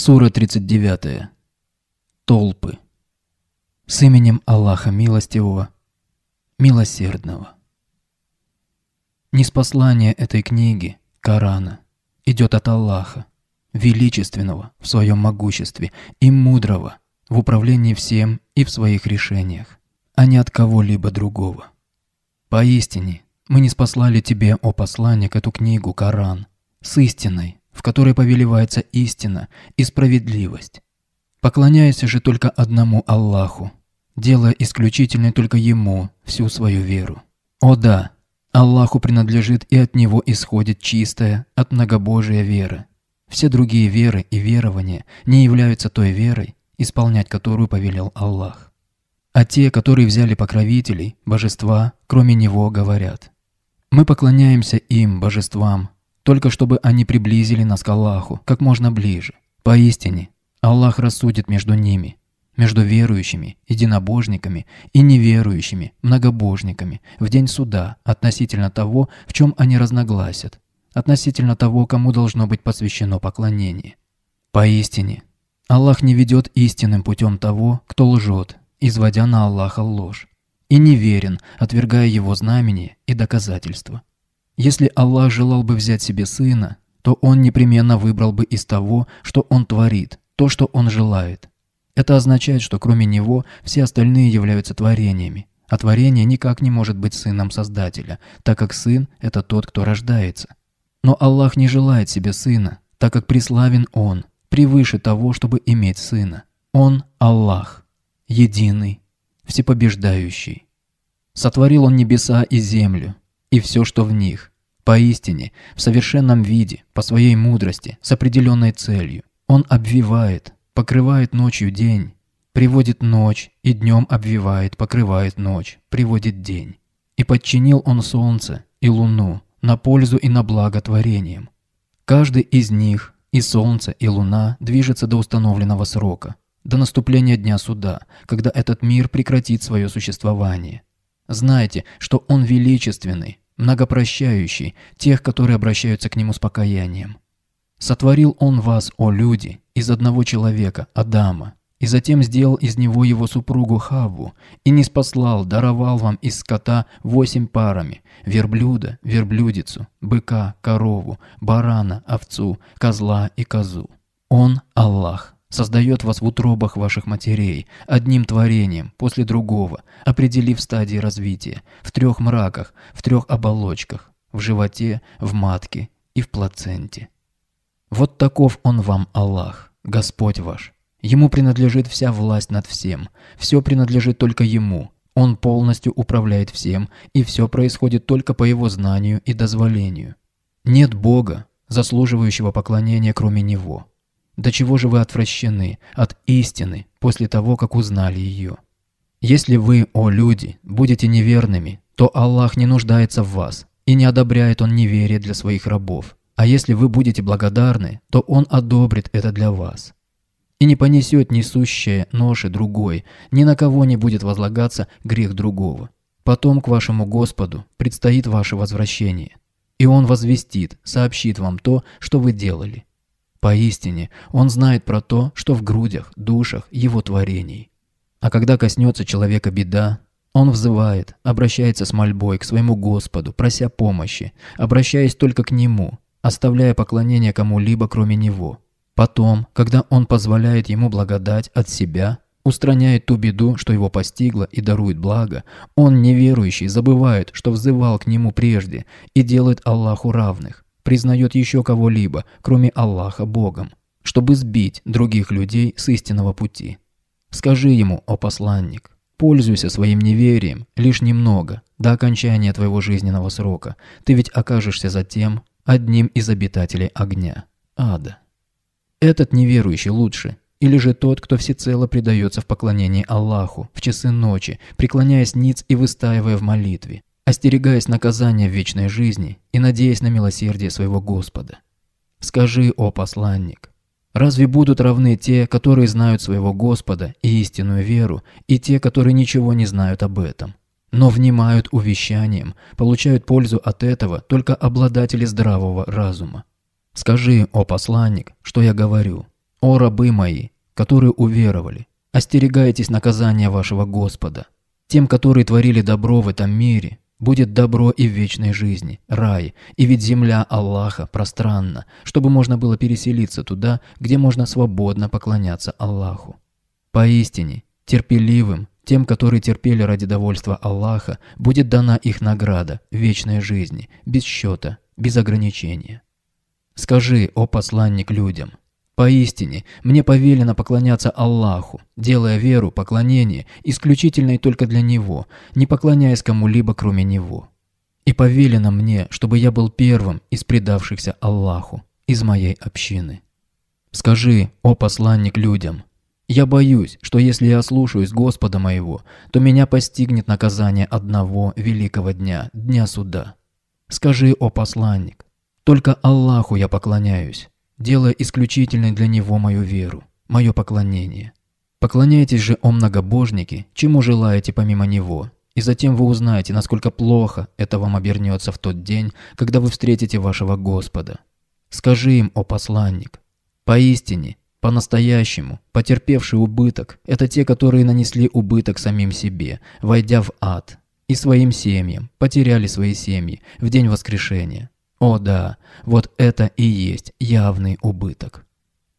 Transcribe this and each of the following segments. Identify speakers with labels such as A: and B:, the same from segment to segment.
A: Сура 39. Толпы. С именем Аллаха Милостивого, Милосердного. Неспослание этой книги, Корана, идет от Аллаха, величественного в своем могуществе и мудрого в управлении всем и в своих решениях, а не от кого-либо другого. Поистине, мы не спослали тебе, о посланник, эту книгу, Коран, с истиной, в которой повелевается истина и справедливость. Поклоняйся же только одному Аллаху, делая исключительной только Ему всю свою веру. О да, Аллаху принадлежит и от Него исходит чистая, от многобожия вера. Все другие веры и верования не являются той верой, исполнять которую повелел Аллах. А те, которые взяли покровителей, божества, кроме Него, говорят, «Мы поклоняемся им, божествам, только чтобы они приблизили нас к Аллаху как можно ближе. Поистине, Аллах рассудит между ними, между верующими, единобожниками и неверующими, многобожниками, в день суда относительно того, в чем они разногласят, относительно того, кому должно быть посвящено поклонение. Поистине, Аллах не ведет истинным путем того, кто лжет, изводя на Аллаха ложь, и неверен, отвергая его знамения и доказательства. Если Аллах желал бы взять себе сына, то он непременно выбрал бы из того, что он творит, то, что он желает. Это означает, что кроме него все остальные являются творениями, а творение никак не может быть сыном Создателя, так как сын – это тот, кто рождается. Но Аллах не желает себе сына, так как преславен он, превыше того, чтобы иметь сына. Он – Аллах, единый, всепобеждающий. Сотворил он небеса и землю, и все, что в них. Поистине, в совершенном виде, по своей мудрости, с определенной целью. Он обвивает, покрывает ночью день, приводит ночь, и днем обвивает, покрывает ночь, приводит день. И подчинил он солнце и луну на пользу и на благо творениям. Каждый из них, и солнце, и луна, движется до установленного срока, до наступления Дня Суда, когда этот мир прекратит свое существование. Знайте, что он величественный, многопрощающий тех, которые обращаются к Нему с покаянием. Сотворил Он вас, о люди, из одного человека, Адама, и затем сделал из него его супругу Хаву, и не спаслал, даровал вам из скота восемь парами, верблюда, верблюдицу, быка, корову, барана, овцу, козла и козу. Он – Аллах создает вас в утробах ваших матерей, одним творением, после другого, определив стадии развития, в трех мраках, в трех оболочках, в животе, в матке и в плаценте. Вот таков он вам, Аллах, Господь ваш. Ему принадлежит вся власть над всем, все принадлежит только Ему, Он полностью управляет всем, и все происходит только по Его знанию и дозволению. Нет Бога, заслуживающего поклонения, кроме Него. До чего же вы отвращены от истины после того, как узнали ее? Если вы, о люди, будете неверными, то Аллах не нуждается в вас, и не одобряет Он неверие для своих рабов. А если вы будете благодарны, то Он одобрит это для вас. И не понесет несущее ноши другой, ни на кого не будет возлагаться грех другого. Потом к вашему Господу предстоит ваше возвращение, и Он возвестит, сообщит вам то, что вы делали. Поистине, он знает про то, что в грудях, душах его творений. А когда коснется человека беда, он взывает, обращается с мольбой к своему Господу, прося помощи, обращаясь только к Нему, оставляя поклонение кому-либо, кроме Него. Потом, когда он позволяет ему благодать от себя, устраняет ту беду, что его постигла и дарует благо, он, неверующий, забывает, что взывал к нему прежде и делает Аллаху равных признает еще кого-либо, кроме Аллаха Богом, чтобы сбить других людей с истинного пути. Скажи ему, о посланник, пользуйся своим неверием лишь немного, до окончания твоего жизненного срока, ты ведь окажешься затем одним из обитателей огня, ада. Этот неверующий лучше, или же тот, кто всецело предается в поклонении Аллаху в часы ночи, преклоняясь ниц и выстаивая в молитве, остерегаясь наказания в вечной жизни и надеясь на милосердие своего Господа. Скажи, о посланник, разве будут равны те, которые знают своего Господа и истинную веру, и те, которые ничего не знают об этом? Но внимают увещанием, получают пользу от этого только обладатели здравого разума. Скажи, о посланник, что я говорю, о рабы мои, которые уверовали, остерегайтесь наказания вашего Господа. Тем, которые творили добро в этом мире, Будет добро и в вечной жизни, рай, и ведь земля Аллаха пространна, чтобы можно было переселиться туда, где можно свободно поклоняться Аллаху. Поистине, терпеливым, тем, которые терпели ради довольства Аллаха, будет дана их награда, вечной жизни, без счета, без ограничения. Скажи, о посланник людям, Поистине, мне повелено поклоняться Аллаху, делая веру, поклонение, исключительной только для Него, не поклоняясь кому-либо кроме Него. И повелено мне, чтобы я был первым из предавшихся Аллаху, из моей общины. Скажи, о посланник людям, я боюсь, что если я слушаюсь Господа моего, то меня постигнет наказание одного великого дня, дня суда. Скажи, о посланник, только Аллаху я поклоняюсь делая исключительной для него мою веру, мое поклонение. Поклоняйтесь же, о многобожники, чему желаете помимо него, и затем вы узнаете, насколько плохо это вам обернется в тот день, когда вы встретите вашего Господа. Скажи им, о посланник, поистине, по-настоящему, потерпевший убыток – это те, которые нанесли убыток самим себе, войдя в ад, и своим семьям, потеряли свои семьи в день воскрешения. О да, вот это и есть явный убыток.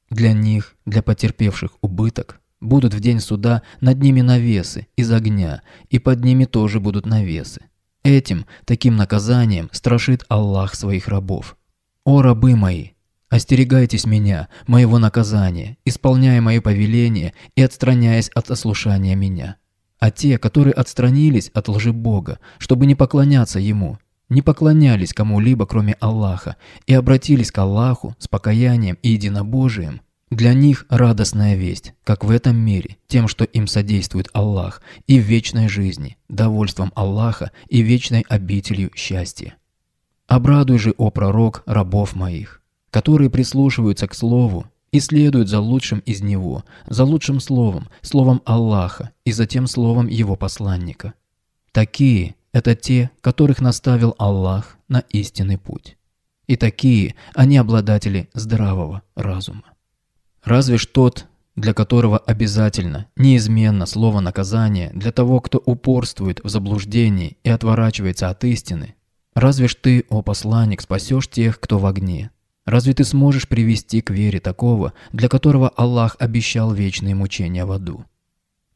A: Для них, для потерпевших убыток, будут в день суда над ними навесы из огня, и под ними тоже будут навесы. Этим, таким наказанием страшит Аллах своих рабов. «О рабы мои, остерегайтесь меня, моего наказания, исполняя мои повеления и отстраняясь от ослушания меня. А те, которые отстранились от лжи Бога, чтобы не поклоняться Ему, не поклонялись кому-либо, кроме Аллаха, и обратились к Аллаху с покаянием и единобожием, для них радостная весть, как в этом мире, тем, что им содействует Аллах, и в вечной жизни, довольством Аллаха и вечной обителью счастья. Обрадуй же, о пророк, рабов моих, которые прислушиваются к слову и следуют за лучшим из него, за лучшим словом, словом Аллаха и затем словом его посланника. Такие – это те, которых наставил Аллах на истинный путь. И такие они обладатели здравого разума. Разве ж тот, для которого обязательно, неизменно слово наказание для того, кто упорствует в заблуждении и отворачивается от истины, разве ж ты, о посланник, спасешь тех, кто в огне? Разве ты сможешь привести к вере такого, для которого Аллах обещал вечные мучения в аду?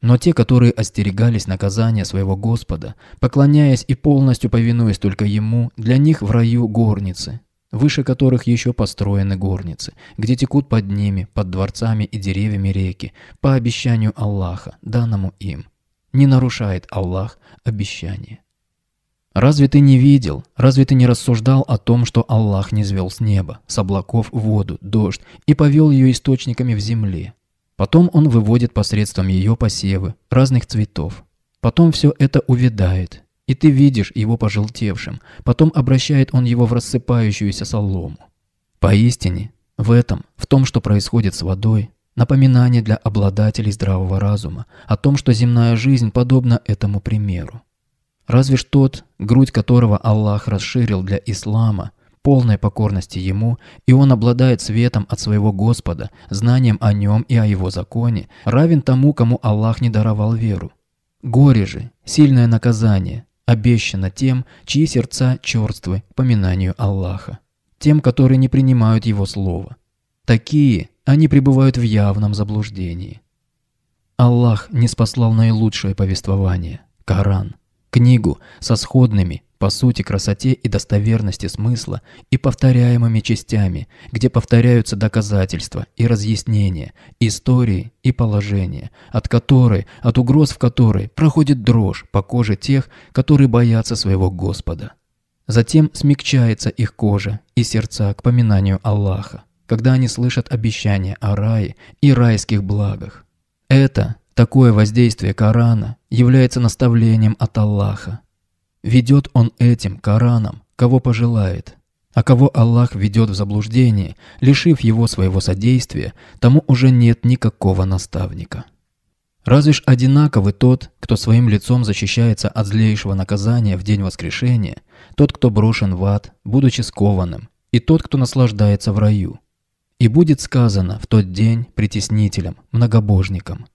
A: Но те, которые остерегались наказания своего Господа, поклоняясь и полностью повинуясь только Ему, для них в раю горницы, выше которых еще построены горницы, где текут под ними, под дворцами и деревьями реки, по обещанию Аллаха, данному им. Не нарушает Аллах обещание. Разве ты не видел, разве ты не рассуждал о том, что Аллах не звел с неба, с облаков воду, дождь и повел ее источниками в земле, Потом он выводит посредством ее посевы разных цветов. Потом все это увядает, и ты видишь его пожелтевшим. Потом обращает он его в рассыпающуюся солому. Поистине, в этом, в том, что происходит с водой, напоминание для обладателей здравого разума о том, что земная жизнь подобна этому примеру. Разве ж тот, грудь которого Аллах расширил для ислама, полной покорности Ему, и он обладает светом от своего Господа, знанием о Нем и о Его законе, равен тому, кому Аллах не даровал веру. Горе же, сильное наказание, обещано тем, чьи сердца черствы поминанию Аллаха, тем, которые не принимают Его слова. Такие, они пребывают в явном заблуждении. Аллах не спаслал наилучшее повествование – Коран, книгу со сходными по сути, красоте и достоверности смысла и повторяемыми частями, где повторяются доказательства и разъяснения, истории и положения, от которой, от угроз в которой проходит дрожь по коже тех, которые боятся своего Господа. Затем смягчается их кожа и сердца к поминанию Аллаха, когда они слышат обещания о рае и райских благах. Это, такое воздействие Корана, является наставлением от Аллаха, Ведет он этим, Кораном, кого пожелает. А кого Аллах ведет в заблуждение, лишив его своего содействия, тому уже нет никакого наставника. Разве ж одинаковы тот, кто своим лицом защищается от злейшего наказания в день воскрешения, тот, кто брошен в ад, будучи скованным, и тот, кто наслаждается в раю. И будет сказано в тот день притеснителям, многобожникам –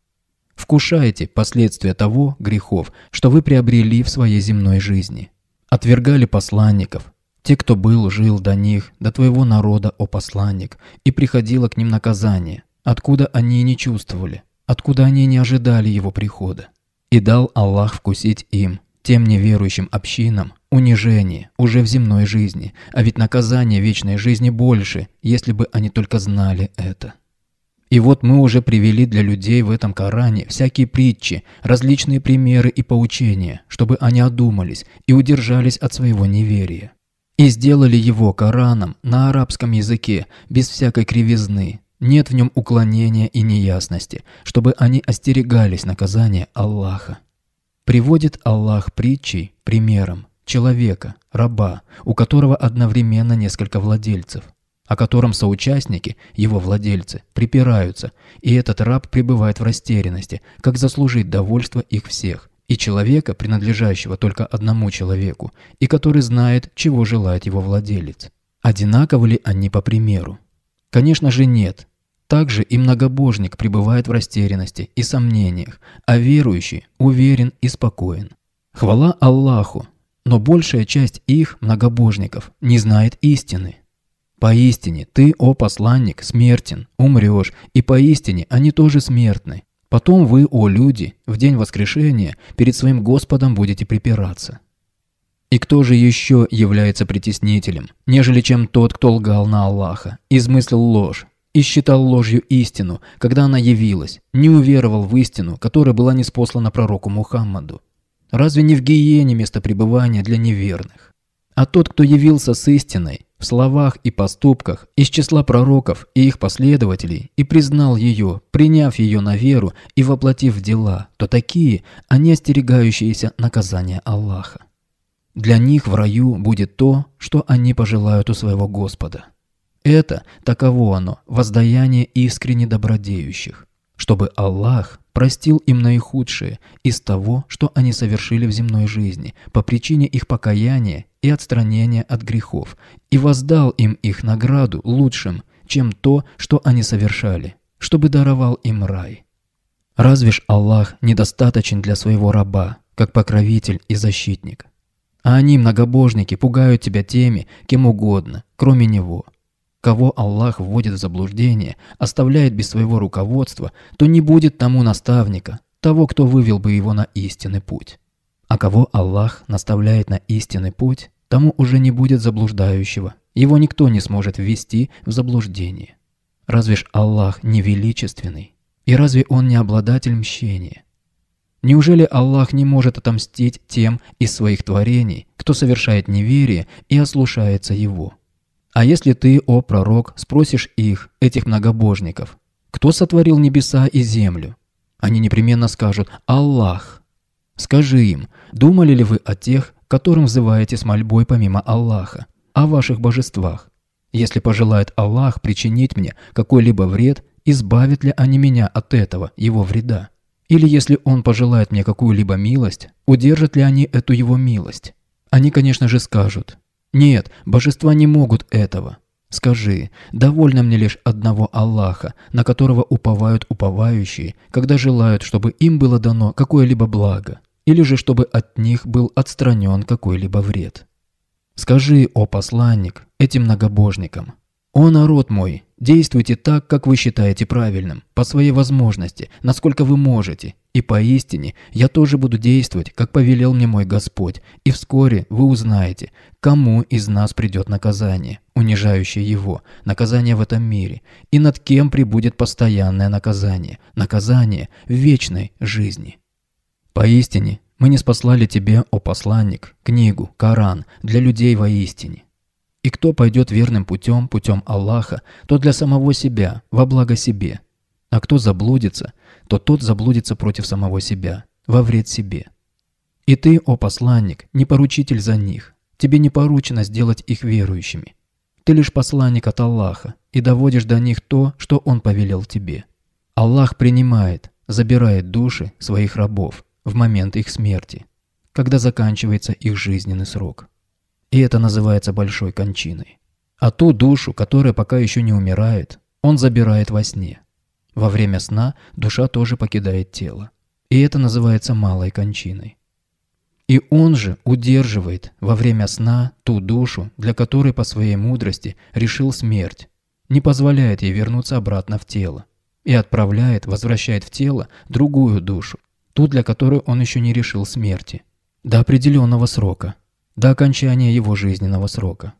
A: вкушаете последствия того грехов, что вы приобрели в своей земной жизни. Отвергали посланников, те, кто был, жил до них, до твоего народа, о посланник, и приходило к ним наказание, откуда они не чувствовали, откуда они не ожидали его прихода. И дал Аллах вкусить им, тем неверующим общинам, унижение уже в земной жизни, а ведь наказание вечной жизни больше, если бы они только знали это. И вот мы уже привели для людей в этом Коране всякие притчи, различные примеры и поучения, чтобы они одумались и удержались от своего неверия. И сделали его Кораном на арабском языке, без всякой кривизны. Нет в нем уклонения и неясности, чтобы они остерегались наказания Аллаха. Приводит Аллах притчей примером человека, раба, у которого одновременно несколько владельцев – о котором соучастники, его владельцы, припираются, и этот раб пребывает в растерянности, как заслужить довольство их всех, и человека, принадлежащего только одному человеку, и который знает, чего желает его владелец. Одинаковы ли они по примеру? Конечно же нет. Также и многобожник пребывает в растерянности и сомнениях, а верующий уверен и спокоен. Хвала Аллаху! Но большая часть их, многобожников, не знает истины. Поистине, ты, о посланник, смертен, умрешь, и поистине они тоже смертны. Потом вы, о люди, в день воскрешения перед своим Господом будете припираться. И кто же еще является притеснителем, нежели чем тот, кто лгал на Аллаха, измыслил ложь и считал ложью истину, когда она явилась, не уверовал в истину, которая была неспослана пророку Мухаммаду? Разве не в гиене место пребывания для неверных? А тот, кто явился с истиной, в словах и поступках, из числа пророков и их последователей, и признал ее, приняв ее на веру и воплотив в дела, то такие, они а остерегающиеся наказания Аллаха. Для них в раю будет то, что они пожелают у своего Господа. Это, таково оно, воздаяние искренне добродеющих, чтобы Аллах простил им наихудшее из того, что они совершили в земной жизни, по причине их покаяния и отстранения от грехов, и воздал им их награду лучшим, чем то, что они совершали, чтобы даровал им рай. Разве ж Аллах недостаточен для своего раба, как покровитель и защитник? А они, многобожники, пугают тебя теми, кем угодно, кроме Него. Кого Аллах вводит в заблуждение, оставляет без своего руководства, то не будет тому наставника, того, кто вывел бы его на истинный путь. А кого Аллах наставляет на истинный путь, тому уже не будет заблуждающего. Его никто не сможет ввести в заблуждение. Разве ж Аллах не величественный? И разве он не обладатель мщения? Неужели Аллах не может отомстить тем из своих творений, кто совершает неверие и ослушается его? А если ты, о пророк, спросишь их, этих многобожников, кто сотворил небеса и землю? Они непременно скажут «Аллах». Скажи им, думали ли вы о тех, которым взываете с мольбой помимо Аллаха, о ваших божествах? Если пожелает Аллах причинить мне какой-либо вред, избавят ли они меня от этого, его вреда? Или если он пожелает мне какую-либо милость, удержат ли они эту его милость? Они, конечно же, скажут, «Нет, божества не могут этого». Скажи, довольно мне лишь одного Аллаха, на которого уповают уповающие, когда желают, чтобы им было дано какое-либо благо или же чтобы от них был отстранен какой-либо вред. Скажи, о посланник, этим многобожникам, «О народ мой, действуйте так, как вы считаете правильным, по своей возможности, насколько вы можете, и поистине я тоже буду действовать, как повелел мне мой Господь, и вскоре вы узнаете, кому из нас придет наказание, унижающее его, наказание в этом мире, и над кем прибудет постоянное наказание, наказание вечной жизни». Поистине, мы не спаслали тебе, о посланник, книгу, Коран, для людей воистине. И кто пойдет верным путем, путем Аллаха, то для самого себя, во благо себе. А кто заблудится, то тот заблудится против самого себя, во вред себе. И ты, о посланник, не поручитель за них. Тебе не поручено сделать их верующими. Ты лишь посланник от Аллаха и доводишь до них то, что Он повелел тебе. Аллах принимает, забирает души своих рабов – в момент их смерти, когда заканчивается их жизненный срок. И это называется большой кончиной. А ту душу, которая пока еще не умирает, он забирает во сне. Во время сна душа тоже покидает тело. И это называется малой кончиной. И он же удерживает во время сна ту душу, для которой по своей мудрости решил смерть, не позволяет ей вернуться обратно в тело и отправляет, возвращает в тело другую душу, ту, для которой он еще не решил смерти, до определенного срока, до окончания его жизненного срока.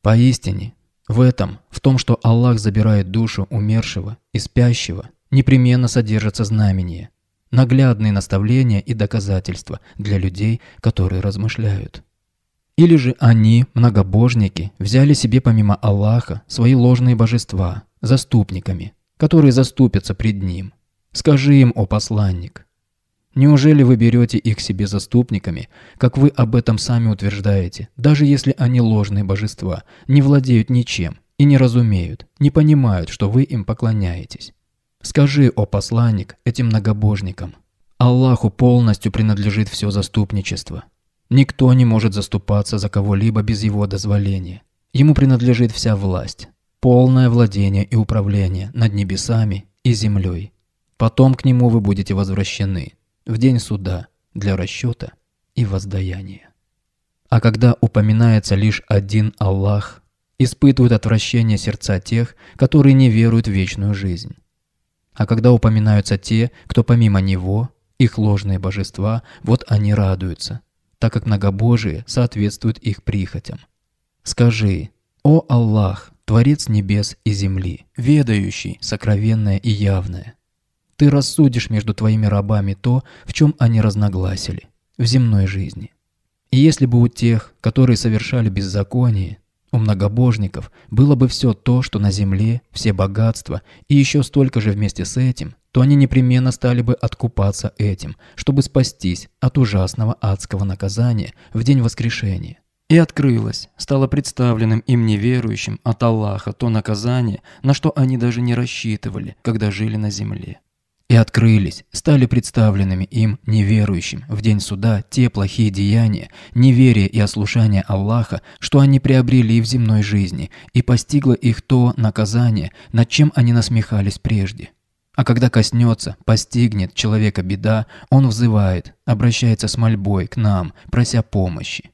A: Поистине, в этом, в том, что Аллах забирает душу умершего и спящего, непременно содержится знамение, наглядные наставления и доказательства для людей, которые размышляют. Или же они, многобожники, взяли себе помимо Аллаха свои ложные божества, заступниками, которые заступятся пред Ним. Скажи им, о посланник, Неужели вы берете их себе заступниками, как вы об этом сами утверждаете, даже если они ложные божества, не владеют ничем и не разумеют, не понимают, что вы им поклоняетесь? Скажи, о посланник, этим многобожникам, Аллаху полностью принадлежит все заступничество. Никто не может заступаться за кого-либо без его дозволения. Ему принадлежит вся власть, полное владение и управление над небесами и землей. Потом к нему вы будете возвращены, в день суда для расчета и воздаяния. А когда упоминается лишь один Аллах, испытывают отвращение сердца тех, которые не веруют в вечную жизнь. А когда упоминаются те, кто помимо Него, их ложные божества, вот они радуются, так как многобожие соответствуют их прихотям. Скажи, «О Аллах, Творец небес и земли, ведающий сокровенное и явное, ты рассудишь между твоими рабами то, в чем они разногласили в земной жизни. И если бы у тех, которые совершали беззаконие, у многобожников было бы все то, что на земле, все богатства, и еще столько же вместе с этим, то они непременно стали бы откупаться этим, чтобы спастись от ужасного адского наказания в день воскрешения. И открылось, стало представленным им неверующим от Аллаха то наказание, на что они даже не рассчитывали, когда жили на земле и открылись, стали представленными им неверующим в день суда те плохие деяния, неверие и ослушание Аллаха, что они приобрели в земной жизни, и постигло их то наказание, над чем они насмехались прежде. А когда коснется, постигнет человека беда, он взывает, обращается с мольбой к нам, прося помощи.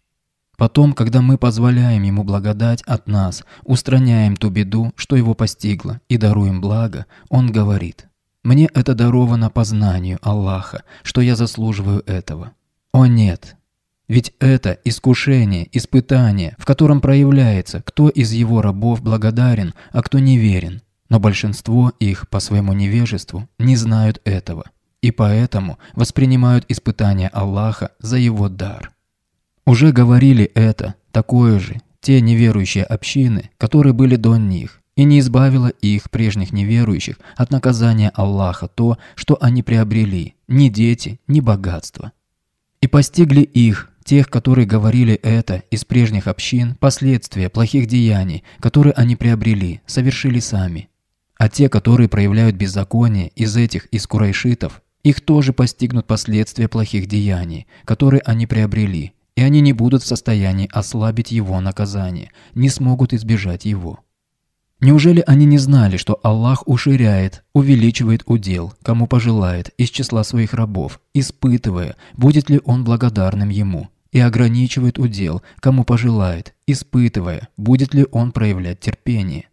A: Потом, когда мы позволяем ему благодать от нас, устраняем ту беду, что его постигла, и даруем благо, он говорит – мне это даровано по знанию Аллаха, что я заслуживаю этого. О нет! Ведь это искушение, испытание, в котором проявляется, кто из его рабов благодарен, а кто неверен. Но большинство их по своему невежеству не знают этого и поэтому воспринимают испытание Аллаха за его дар. Уже говорили это, такое же, те неверующие общины, которые были до них, и не избавило их, прежних неверующих, от наказания Аллаха то, что они приобрели, ни дети, ни богатство. И постигли их, тех, которые говорили это, из прежних общин, последствия плохих деяний, которые они приобрели, совершили сами. А те, которые проявляют беззаконие из этих, из курайшитов, их тоже постигнут последствия плохих деяний, которые они приобрели, и они не будут в состоянии ослабить его наказание, не смогут избежать его. Неужели они не знали, что Аллах уширяет, увеличивает удел, кому пожелает, из числа своих рабов, испытывая, будет ли он благодарным ему, и ограничивает удел, кому пожелает, испытывая, будет ли он проявлять терпение?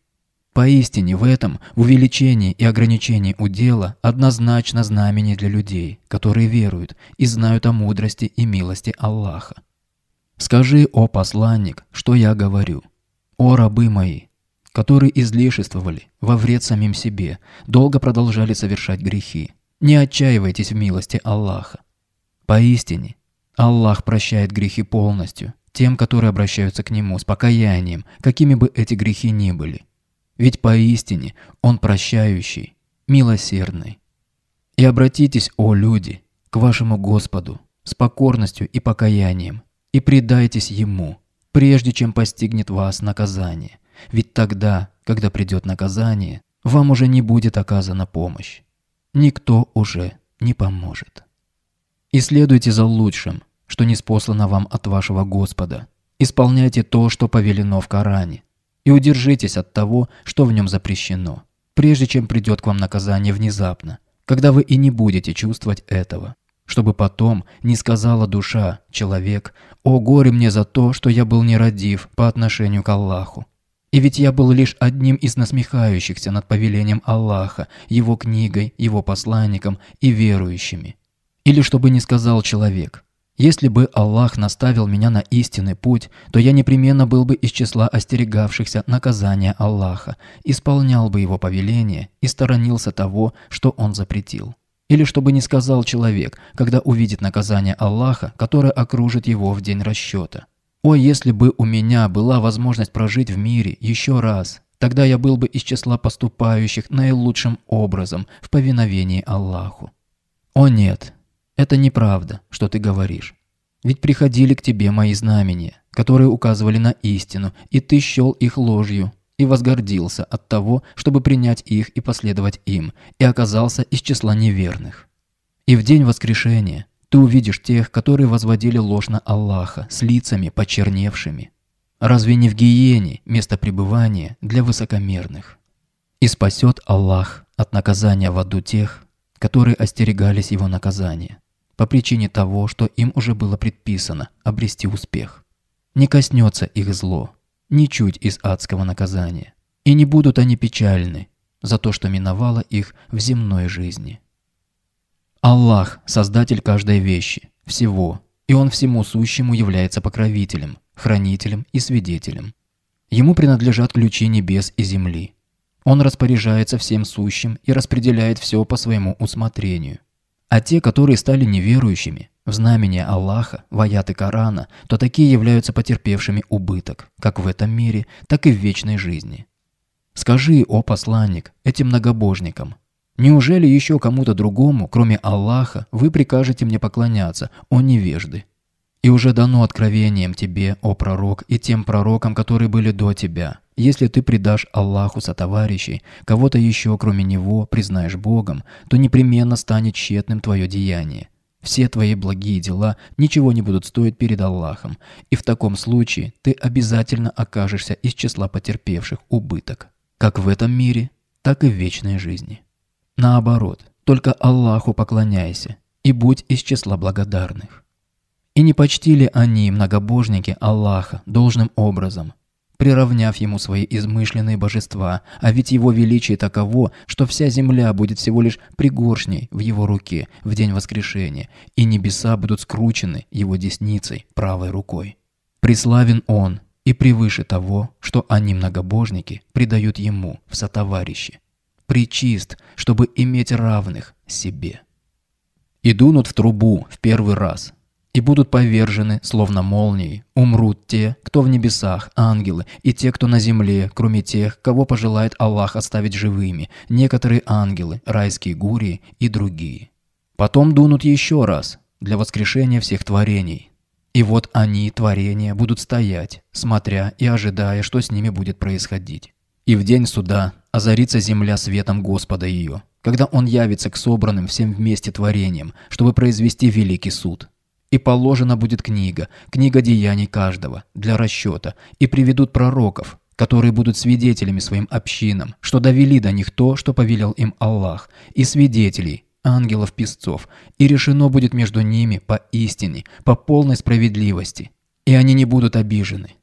A: Поистине в этом, в увеличении и ограничении удела, однозначно знамение для людей, которые веруют и знают о мудрости и милости Аллаха. «Скажи, о посланник, что я говорю. О рабы мои, которые излишествовали во вред самим себе, долго продолжали совершать грехи. Не отчаивайтесь в милости Аллаха. Поистине, Аллах прощает грехи полностью тем, которые обращаются к Нему с покаянием, какими бы эти грехи ни были. Ведь поистине Он прощающий, милосердный. И обратитесь, о люди, к вашему Господу с покорностью и покаянием, и предайтесь Ему, прежде чем постигнет вас наказание – ведь тогда, когда придет наказание, вам уже не будет оказана помощь. Никто уже не поможет. И следуйте за лучшим, что не спослано вам от вашего Господа. Исполняйте то, что повелено в Коране, и удержитесь от того, что в нем запрещено, прежде чем придет к вам наказание внезапно, когда вы и не будете чувствовать этого, чтобы потом не сказала душа, человек, «О горе мне за то, что я был нерадив по отношению к Аллаху, и ведь я был лишь одним из насмехающихся над повелением Аллаха, его книгой, его посланником и верующими. Или чтобы не сказал человек. Если бы Аллах наставил меня на истинный путь, то я непременно был бы из числа остерегавшихся наказания Аллаха, исполнял бы его повеление и сторонился того, что он запретил. Или чтобы не сказал человек, когда увидит наказание Аллаха, которое окружит его в день расчета. Ой, если бы у меня была возможность прожить в мире еще раз, тогда я был бы из числа поступающих наилучшим образом в повиновении Аллаху. О нет, это неправда, что ты говоришь. Ведь приходили к тебе мои знамения, которые указывали на истину, и ты щел их ложью, и возгордился от того, чтобы принять их и последовать им, и оказался из числа неверных. И в день воскрешения – ты увидишь тех, которые возводили ложно Аллаха, с лицами почерневшими. Разве не в гиене место пребывания для высокомерных? И спасет Аллах от наказания в аду тех, которые остерегались его наказания, по причине того, что им уже было предписано обрести успех. Не коснется их зло, ничуть из адского наказания, и не будут они печальны за то, что миновало их в земной жизни. Аллах – создатель каждой вещи, всего, и Он всему сущему является покровителем, хранителем и свидетелем. Ему принадлежат ключи небес и земли. Он распоряжается всем сущим и распределяет все по своему усмотрению. А те, которые стали неверующими, в знамение Аллаха, в аяты Корана, то такие являются потерпевшими убыток, как в этом мире, так и в вечной жизни. Скажи, о посланник, этим многобожникам, Неужели еще кому-то другому, кроме Аллаха, вы прикажете мне поклоняться, о невежды? И уже дано откровением тебе, о пророк, и тем пророкам, которые были до тебя. Если ты предашь Аллаху со товарищей, кого-то еще, кроме Него, признаешь Богом, то непременно станет тщетным твое деяние. Все твои благие дела ничего не будут стоить перед Аллахом, и в таком случае ты обязательно окажешься из числа потерпевших убыток, как в этом мире, так и в вечной жизни. Наоборот, только Аллаху поклоняйся и будь из числа благодарных. И не почтили они, многобожники, Аллаха должным образом, приравняв ему свои измышленные божества, а ведь его величие таково, что вся земля будет всего лишь пригоршней в его руке в день воскрешения, и небеса будут скручены его десницей, правой рукой. Преславен он и превыше того, что они, многобожники, предают ему в сотоварищи, причист, чтобы иметь равных себе. И дунут в трубу в первый раз, и будут повержены, словно молнии. Умрут те, кто в небесах, ангелы, и те, кто на земле, кроме тех, кого пожелает Аллах оставить живыми, некоторые ангелы, райские гурии и другие. Потом дунут еще раз, для воскрешения всех творений. И вот они, творения, будут стоять, смотря и ожидая, что с ними будет происходить. И в день суда озарится земля светом Господа ее, когда Он явится к собранным всем вместе творениям, чтобы произвести великий суд. И положена будет книга, книга деяний каждого, для расчета, и приведут пророков, которые будут свидетелями своим общинам, что довели до них то, что повелел им Аллах, и свидетелей, ангелов-песцов, и решено будет между ними по истине, по полной справедливости, и они не будут обижены.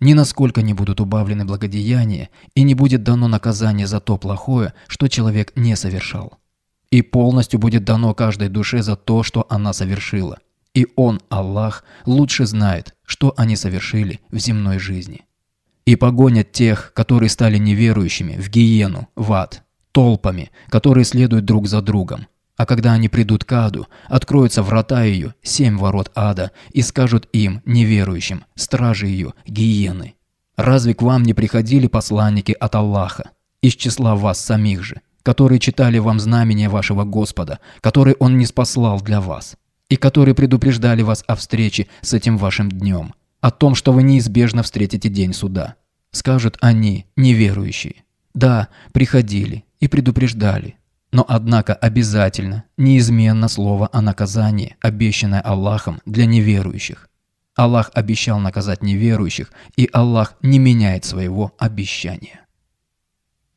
A: Ни насколько не будут убавлены благодеяния и не будет дано наказание за то плохое, что человек не совершал. И полностью будет дано каждой душе за то, что она совершила. И он, Аллах, лучше знает, что они совершили в земной жизни. И погонят тех, которые стали неверующими, в гиену, в ад, толпами, которые следуют друг за другом, а когда они придут к аду, откроются врата ее, семь ворот ада, и скажут им, неверующим, стражи ее, гиены. Разве к вам не приходили посланники от Аллаха, из числа вас самих же, которые читали вам знамения вашего Господа, которые Он не спаслал для вас, и которые предупреждали вас о встрече с этим вашим днем, о том, что вы неизбежно встретите день суда? Скажут они, неверующие. Да, приходили и предупреждали. Но однако обязательно, неизменно слово о наказании, обещанное Аллахом для неверующих. Аллах обещал наказать неверующих, и Аллах не меняет своего обещания.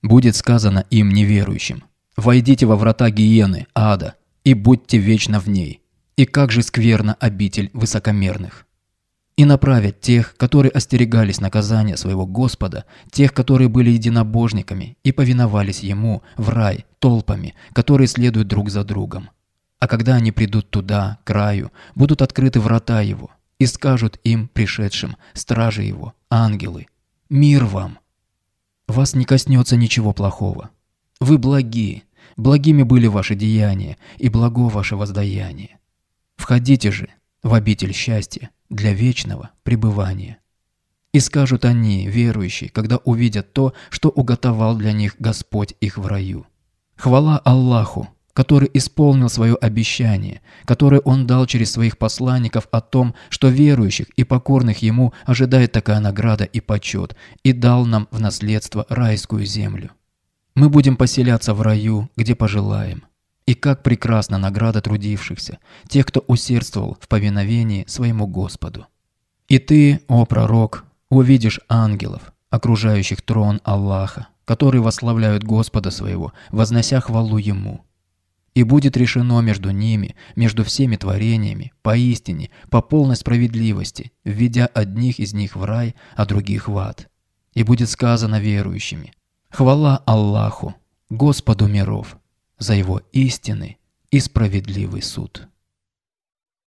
A: Будет сказано им неверующим, «Войдите во врата гиены, ада, и будьте вечно в ней, и как же скверна обитель высокомерных» и направят тех, которые остерегались наказания своего Господа, тех, которые были единобожниками и повиновались Ему в рай толпами, которые следуют друг за другом. А когда они придут туда, к раю, будут открыты врата Его, и скажут им, пришедшим, стражи Его, ангелы, «Мир вам!» Вас не коснется ничего плохого. Вы благи, благими были ваши деяния, и благо ваше воздаяние. Входите же в обитель счастья, для вечного пребывания. И скажут они, верующие, когда увидят то, что уготовал для них Господь их в раю. Хвала Аллаху, который исполнил свое обещание, которое он дал через своих посланников о том, что верующих и покорных ему ожидает такая награда и почет, и дал нам в наследство райскую землю. Мы будем поселяться в раю, где пожелаем. И как прекрасна награда трудившихся, тех, кто усердствовал в повиновении своему Господу. И ты, о пророк, увидишь ангелов, окружающих трон Аллаха, которые восславляют Господа своего, вознося хвалу Ему. И будет решено между ними, между всеми творениями, поистине, по полной справедливости, введя одних из них в рай, а других в ад. И будет сказано верующими, «Хвала Аллаху, Господу миров, за его истинный и справедливый суд.